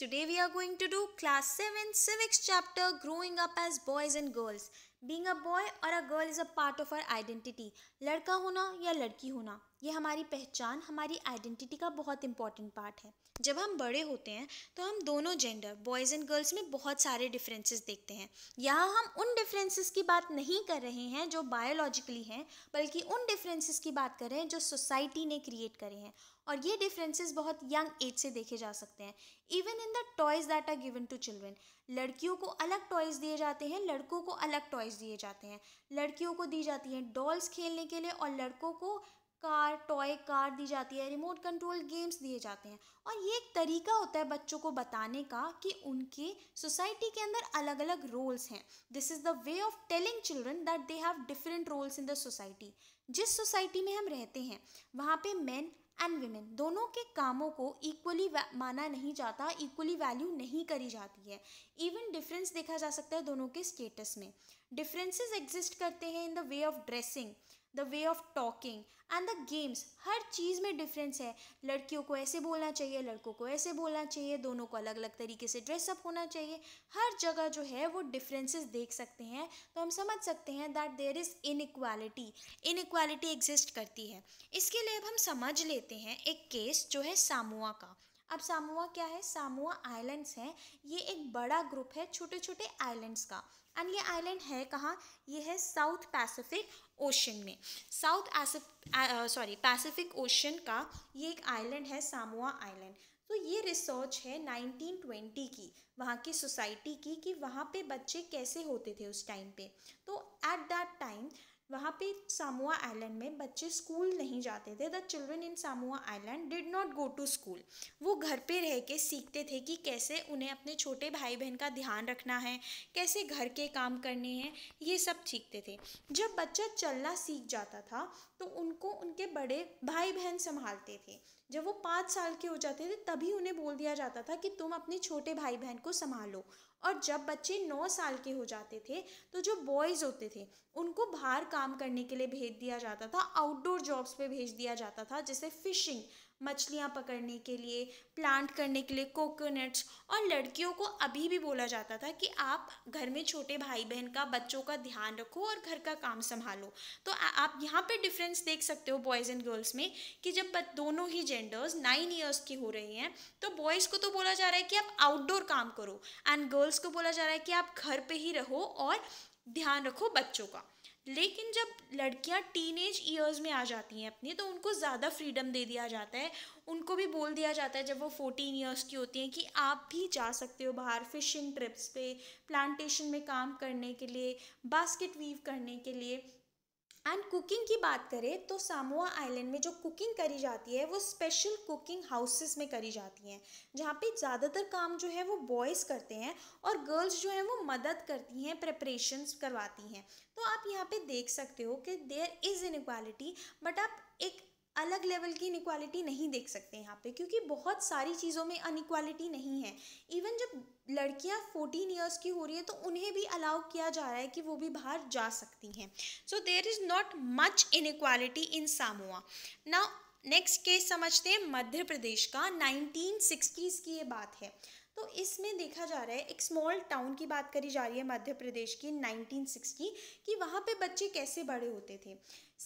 Today we are going to do class 7 civics chapter growing up as boys and girls. Being a boy or a girl is a part of our identity. लड़का होना या लड़की होना ये हमारी पहचान हमारी आइडेंटिटी का बहुत इंपॉर्टेंट पार्ट है जब हम बड़े होते हैं तो हम दोनों जेंडर बॉयज़ एंड गर्ल्स में बहुत सारे डिफरेंसेस देखते हैं यहाँ हम उन डिफरेंसेस की बात नहीं कर रहे हैं जो बायोलॉजिकली हैं बल्कि उन डिफरेंसेस की बात कर रहे हैं जो सोसाइटी ने क्रिएट करे हैं और ये डिफरेंसेस बहुत यंग एज से देखे जा सकते हैं even in the toys that are given to children लड़कियों को अलग टॉयज़ दिए जाते हैं लड़कों को अलग टॉयज़ दिए जाते हैं लड़कियों को दी जाती हैं डॉल्स खेलने के लिए और लड़कों को कार टॉय कार दी जाती है रिमोट कंट्रोल गेम्स दिए जाते हैं और ये एक तरीका होता है बच्चों को बताने का कि उनके सोसाइटी के अंदर अलग अलग रोल्स हैं this is the way of telling children that they have different roles in the society जिस सोसाइटी में हम रहते हैं वहाँ पे मेन एंड वीमेन दोनों के कामों को इक्वली माना नहीं जाता इक्वली वैल्यू नहीं करी जाती है इवन डिफरेंस देखा जा सकता है दोनों के स्टेटस में डिफरेंसेस एग्जिस्ट करते हैं in the way of dressing the way of talking and the games हर चीज़ में डिफरेंस है लड़कियों को ऐसे बोलना चाहिए लड़कों को ऐसे बोलना चाहिए दोनों को अलग अलग तरीके से ड्रेसअप होना चाहिए हर जगह जो है वो डिफरेंसेस देख सकते हैं तो हम समझ सकते हैं that there is inequality inequality exist करती है इसके लिए अब हम समझ लेते हैं एक केस जो है सामुआ का अब सामुआ क्या है सामुआ आइलैंड्स हैं ये एक बड़ा ग्रुप है छोटे छोटे आइलैंड्स का एंड ये आइलैंड है कहाँ ये है साउथ पैसिफिक ओशन में साउथ सॉरी पैसिफिक ओशन का ये एक आइलैंड है सामोआ आइलैंड तो ये रिसर्च है 1920 की वहाँ की सोसाइटी की कि वहाँ पे बच्चे कैसे होते थे उस टाइम पे तो एट दैट टाइम वहाँ पे सामुआ आइलैंड में बच्चे स्कूल नहीं जाते थे the children in Samoa island did not go to school वो घर पे रह के सीखते थे कि कैसे उन्हें अपने छोटे भाई बहन का ध्यान रखना है कैसे घर के काम करने हैं ये सब सीखते थे जब बच्चा चलना सीख जाता था तो उनको उनके बड़े भाई बहन संभालते थे जब वो पाँच साल के हो जाते थे तभी उन्हें बोल दिया जाता था कि तुम अपने छोटे भाई बहन को संभालो और जब बच्चे नौ साल के हो जाते थे तो जो बॉयज़ होते थे उनको बाहर काम करने के लिए भेज दिया जाता था आउटडोर जॉब्स पे भेज दिया जाता था जैसे फ़िशिंग मछलियाँ पकड़ने के लिए प्लांट करने के लिए कोकोनट्स और लड़कियों को अभी भी बोला जाता था कि आप घर में छोटे भाई बहन का बच्चों का ध्यान रखो और घर का काम संभालो तो आ, आप यहाँ पे डिफरेंस देख सकते हो बॉयज़ एंड गर्ल्स में कि जब दोनों ही जेंडर्स नाइन ईयर्स के हो रहे हैं तो बॉयज़ को तो बोला जा रहा है कि आप आउटडोर काम करो एंड गर्ल्स गर्ल्स को बोला जा रहा है कि आप घर पे ही रहो और ध्यान रखो बच्चों का लेकिन जब लड़कियां टीनेज ईयर्स में आ जाती हैं अपनी तो उनको ज़्यादा फ्रीडम दे दिया जाता है उनको भी बोल दिया जाता है जब वो फोर्टीन ईयर्स की होती हैं कि आप भी जा सकते हो बाहर फिशिंग ट्रिप्स पे प्लांटेशन में काम करने के लिए बास्केट वीव करने के लिए एंड कुकिंग की बात करें तो सामोआ आइलैंड में जो कुकिंग करी जाती है वो स्पेशल कुकिंग हाउसेस में करी जाती हैं जहाँ पे ज़्यादातर काम जो है वो बॉयज़ करते हैं और गर्ल्स जो हैं वो मदद करती हैं प्रेपरेशंस करवाती हैं तो आप यहाँ पे देख सकते हो कि there is inequality but आप एक अलग लेवल की इनक्वालिटी नहीं देख सकते यहाँ पे क्योंकि बहुत सारी चीज़ों में अनइक्वालिटी नहीं है इवन जब लड़कियां फोर्टीन ईयर्स की हो रही है तो उन्हें भी अलाउ किया जा रहा है कि वो भी बाहर जा सकती हैं so there is not much inequality in Samoa ना नेक्स्ट केस समझते हैं मध्य प्रदेश का नाइनटीन सिक्सटीज की ये बात है तो इसमें देखा जा रहा है एक स्मॉल टाउन की बात करी जा रही है मध्य प्रदेश की नाइनटीन सिक्सटी कि वहाँ पे बच्चे कैसे बड़े होते थे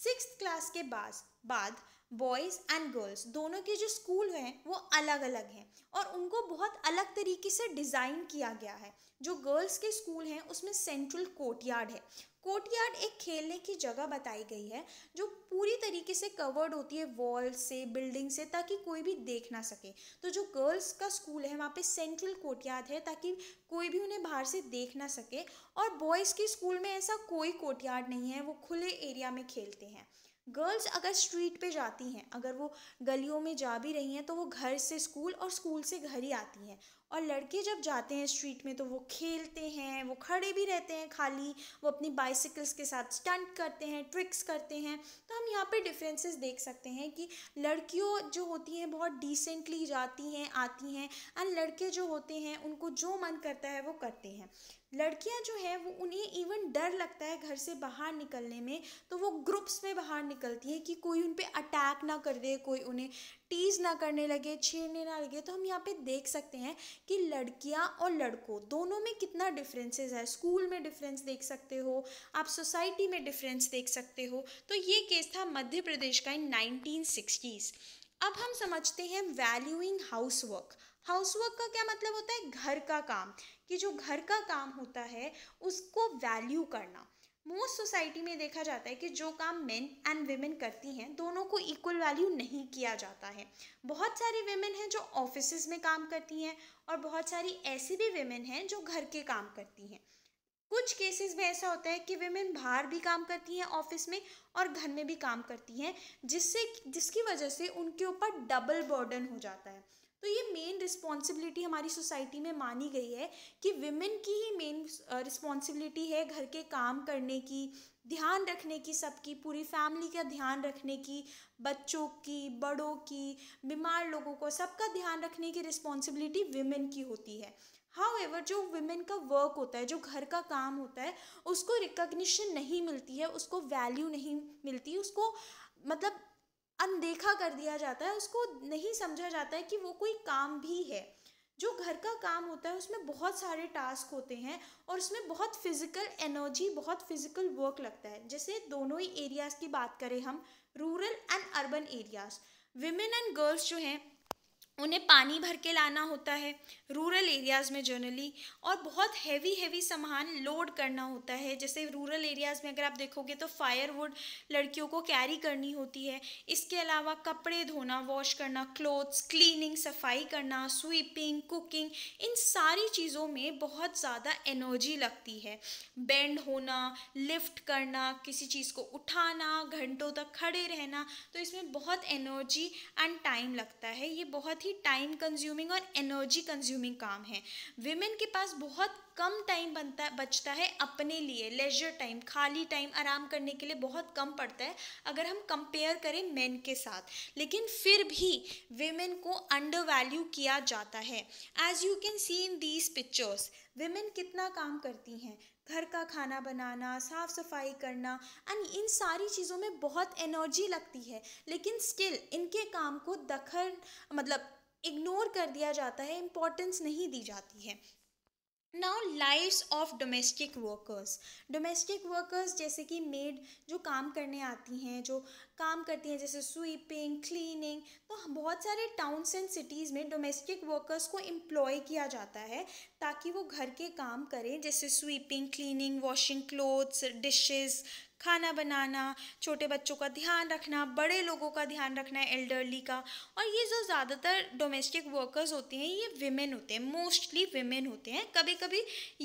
सिक्स क्लास के बाद बाद बॉयज़ एंड गर्ल्स दोनों के जो स्कूल हैं वो अलग अलग हैं और उनको बहुत अलग तरीके से डिज़ाइन किया गया है जो गर्ल्स के स्कूल हैं उसमें सेंट्रल कोर्टयार्ड है कोर्टयार्ड एक खेलने की जगह बताई गई है जो पूरी तरीके से कवर्ड होती है वॉल से बिल्डिंग से ताकि कोई भी देख ना सके तो जो गर्ल्स का स्कूल है वहाँ पे सेंट्रल कोर्टयार्ड है ताकि कोई भी उन्हें बाहर से देख ना सके और बॉयज़ के स्कूल में ऐसा कोई कोर्टयार्ड नहीं है वो खुले एरिया में खेलते हैं गर्ल्स अगर स्ट्रीट पे जाती हैं अगर वो गलियों में जा भी रही हैं तो वो घर से स्कूल और स्कूल से घर ही आती हैं और लड़के जब जाते हैं स्ट्रीट में तो वो खेलते हैं वो खड़े भी रहते हैं खाली वो अपनी बाइसिकल्स के साथ स्टंट करते हैं ट्रिक्स करते हैं तो हम यहाँ पे डिफरेंसेस देख सकते हैं कि लड़कियों जो होती हैं बहुत डिसेंटली जाती हैं आती हैं एंड लड़के जो होते हैं उनको जो मन करता है वो करते हैं लड़कियाँ जो हैं वो उन्हें इवन डर लगता है घर से बाहर निकलने में तो वो ग्रुप्स में बाहर निकलती हैं कि कोई उन पर अटैक ना कर दे कोई उन्हें टीज ना करने लगे छेड़ने ना लगे तो हम यहाँ पे देख सकते हैं कि लड़कियाँ और लड़कों दोनों में कितना डिफरेंसेस है स्कूल में डिफरेंस देख सकते हो आप सोसाइटी में डिफरेंस देख सकते हो तो ये केस था मध्य प्रदेश का इन नाइनटीन सिक्सटीज़ अब हम समझते हैं valuing house work house work का क्या मतलब होता है घर का काम कि जो घर का काम होता है उसको वैल्यू करना मोस्ट सोसाइटी में देखा जाता है कि जो काम मेन एंड वेमेन करती हैं दोनों को इक्वल वैल्यू नहीं किया जाता है बहुत सारी वेमेन हैं जो ऑफिस में काम करती हैं और बहुत सारी ऐसी भी वेमेन हैं जो घर के काम करती हैं कुछ केसेस में ऐसा होता है कि वेमेन बाहर भी काम करती हैं ऑफिस में और घर में भी काम करती हैं जिससे जिसकी वजह से उनके ऊपर डबल बर्डन हो जाता है तो ये मेन रिस्पॉन्सिबिलिटी हमारी सोसाइटी में मानी गई है कि विमेन की ही मेन रिस्पॉन्सिबिलिटी है घर के काम करने की ध्यान रखने की सबकी पूरी फैमिली का ध्यान रखने की बच्चों की बड़ों की बीमार लोगों को सबका ध्यान रखने की रिस्पॉन्सिबिलिटी विमेन की होती है हाउ एवर जो वुमेन का वर्क होता है जो घर का काम होता है उसको रिकग्निशन नहीं मिलती है उसको वैल्यू नहीं मिलती उसको मतलब अनदेखा कर दिया जाता है उसको नहीं समझा जाता है कि वो कोई काम भी है जो घर का काम होता है उसमें बहुत सारे टास्क होते हैं और उसमें बहुत फिज़िकल एनर्जी बहुत फिज़िकल वर्क लगता है जैसे दोनों ही एरियाज़ की बात करें हम rural and urban areas women and girls जो हैं उन्हें पानी भर के लाना होता है रूरल एरियाज़ में जनरली और बहुत हैवी हैवी सामान लोड करना होता है जैसे रूरल एरियाज़ में अगर आप देखोगे तो फायरवुड लड़कियों को कैरी करनी होती है इसके अलावा कपड़े धोना वॉश करना क्लोथ्स क्लीनिंग सफाई करना स्वीपिंग कुकिंग इन सारी चीज़ों में बहुत ज़्यादा एनर्जी लगती है बेंड होना लिफ्ट करना किसी चीज़ को उठाना घंटों तक खड़े रहना तो इसमें बहुत एनर्जी एंड टाइम लगता है ये बहुत ही टाइम कंज्यूमिंग और एनर्जी कंज्यूमिंग काम है विमेन के पास बहुत कम टाइम बनता बचता है अपने लिए लेजर टाइम खाली टाइम आराम करने के लिए बहुत कम पड़ता है अगर हम कंपेयर करें मेन के साथ लेकिन फिर भी विमेन को अंडर वैल्यू किया जाता है as you can see in these pictures women कितना काम करती हैं घर का खाना बनाना साफ़ सफाई करना यानी इन सारी चीज़ों में बहुत एनर्जी लगती है लेकिन स्टिल इनके काम को दखल मतलब इग्नोर कर दिया जाता है इम्पोर्टेंस नहीं दी जाती है now lifes of domestic workers domestic workers जैसे कि मेड जो काम करने आती हैं जो काम करती हैं जैसे स्वीपिंग क्लीनिंग तो बहुत सारे टाउन्स एंड सिटीज़ में डोमेस्टिक वर्कर्स को एम्प्लॉय किया जाता है ताकि वो घर के काम करें जैसे sweeping cleaning washing clothes dishes खाना बनाना छोटे बच्चों का ध्यान रखना बड़े लोगों का ध्यान रखना एल्डरली का और ये जो ज़्यादातर डोमेस्टिक वर्कर्स होते हैं ये विमेन होते हैं मोस्टली विमेन होते हैं कभी कभी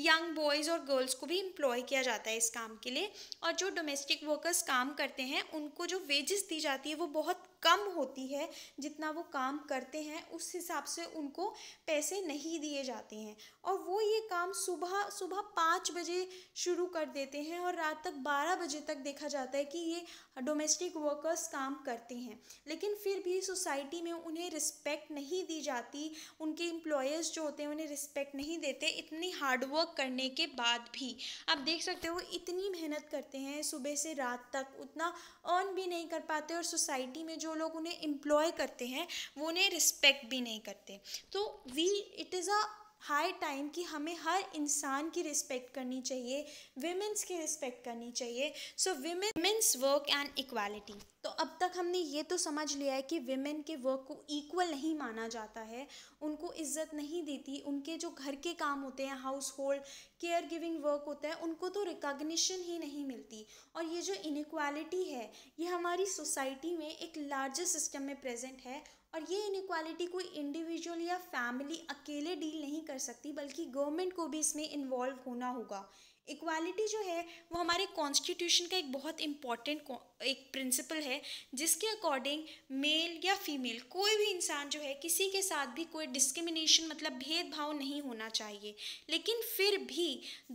यंग बॉयज़ और गर्ल्स को भी एम्प्लॉय किया जाता है इस काम के लिए और जो डोमेस्टिक वर्कर्स काम करते हैं उनको जो वेजेस दी जाती है वो बहुत कम होती है जितना वो काम करते हैं उस हिसाब से उनको पैसे नहीं दिए जाते हैं और वो ये काम सुबह सुबह पाँच बजे शुरू कर देते हैं और रात तक बारह बजे तक देखा जाता है कि ये डोमेस्टिक वर्कर्स काम करते हैं लेकिन फिर भी सोसाइटी में उन्हें रिस्पेक्ट नहीं दी जाती उनके एम्प्लॉयर्स जो होते हैं उन्हें रिस्पेक्ट नहीं देते इतनी हार्डवर्क करने के बाद भी आप देख सकते हो इतनी मेहनत करते हैं सुबह से रात तक उतना अर्न भी नहीं कर पाते और सोसाइटी में जो जो लोग उन्हें इम्प्लॉय करते हैं वो उन्हें रिस्पेक्ट भी नहीं करते तो we it is a high time कि हमें हर इंसान की रिस्पेक्ट करनी चाहिए विमेंस की रिस्पेक्ट करनी चाहिए so women women's work and equality तो अब तक हमने ये तो समझ लिया है कि विमेन के वर्क को इक्वल नहीं माना जाता है उनको इज्जत नहीं देती उनके जो घर के काम होते हैं household care giving work होता है उनको तो रिकॉग्निशन ही नहीं मिलती और ये जो इनक्वालिटी है ये हमारी सोसाइटी में एक लार्जर सिस्टम में प्रेजेंट है और ये इनक्वालिटी कोई इंडिविजुअल या फैमिली अकेले डील नहीं कर सकती बल्कि गवर्नमेंट को भी इसमें इन्वॉल्व होना होगा इक्वालिटी जो है वो हमारे कॉन्स्टिट्यूशन का एक बहुत इम्पॉर्टेंट एक प्रिंसिपल है जिसके अकॉर्डिंग मेल या फीमेल कोई भी इंसान जो है किसी के साथ भी कोई डिस्क्रिमिनेशन मतलब भेदभाव नहीं होना चाहिए लेकिन फिर भी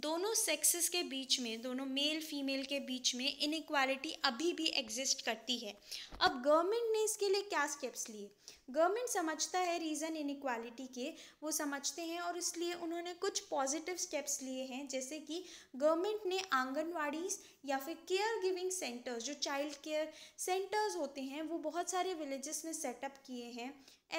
दोनों सेक्सेस के बीच में दोनों मेल फीमेल के बीच में इनक्वालिटी अभी भी एग्जिस्ट करती है अब गवर्नमेंट ने इसके लिए क्या स्टेप्स लिए गवर्नमेंट समझता है रीज़न इनक्वालिटी के वो समझते हैं और इसलिए उन्होंने कुछ पॉजिटिव स्टेप्स लिए हैं जैसे कि गवर्नमेंट ने आंगनवाड़ीज़ या फिर केयर गिविंग सेंटर्स जो चाइल्ड केयर सेंटर्स होते हैं वो बहुत सारे विलेजेस में सेटअप किए हैं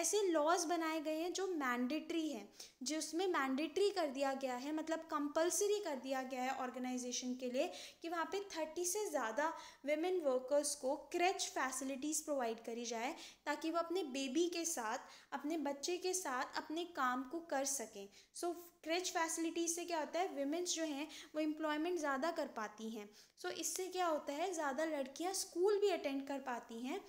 ऐसे लॉज बनाए गए हैं जो मैंडेटरी हैं जिसमें मैंडेटरी कर दिया गया है मतलब कंपलसरी कर दिया गया है ऑर्गेनाइजेशन के लिए कि वहाँ पे थर्टी से ज़्यादा वेमेन वर्कर्स को क्रेच फैसिलिटीज़ प्रोवाइड करी जाए ताकि वो अपने बेबी के साथ अपने बच्चे के साथ अपने काम को कर सकें सो क्रैच क्रेच फैसिलिटीज़ से क्या होता है वेमेंस जो हैं वो एम्प्लॉयमेंट ज़्यादा कर पाती हैं सो so, इससे क्या होता है ज़्यादा लड़कियाँ स्कूल भी अटेंड कर पाती हैं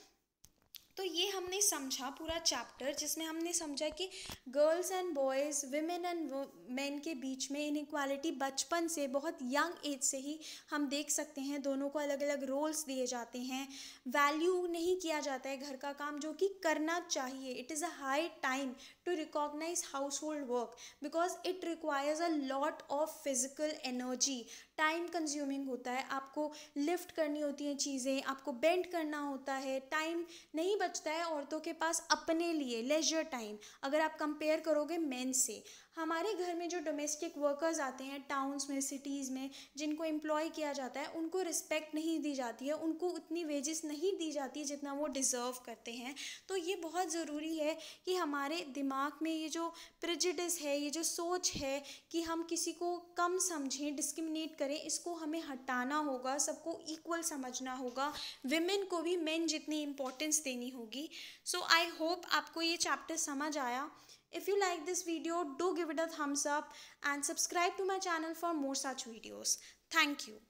तो ये हमने समझा पूरा चैप्टर जिसमें हमने समझा कि girls and boys women and man के बीच में इनक्वालिटी बचपन से बहुत यंग एज से ही हम देख सकते हैं दोनों को अलग अलग रोल्स दिए जाते हैं वैल्यू नहीं किया जाता है घर का काम जो कि करना चाहिए it is a high time to recognise household work because it requires a lot of physical energy time consuming होता है आपको लिफ्ट करनी होती हैं चीज़ें आपको बेंड करना होता है टाइम नहीं बचता है औरतों के पास अपने लिए लेजर टाइम अगर आप कंपेयर करोगे मेन से हमारे घर में जो डोमेस्टिक वर्कर्स आते हैं टाउन्स में सिटीज़ में जिनको एम्प्लॉय किया जाता है उनको रिस्पेक्ट नहीं दी जाती है उनको उतनी वेजेस नहीं दी जाती जितना वो डिज़र्व करते हैं तो ये बहुत ज़रूरी है कि हमारे दिमाग में ये जो प्रजिडिस है ये जो सोच है कि हम किसी को कम समझें डिस्क्रिमिनेट करें इसको हमें हटाना होगा सबको इक्वल समझना होगा विमेन को भी मेन जितनी इम्पोर्टेंस देनी होगी सो आई होप आपको ये चैप्टर समझ आया If you like this video, do give it a thumbs up and subscribe to my channel for more such videos. Thank you.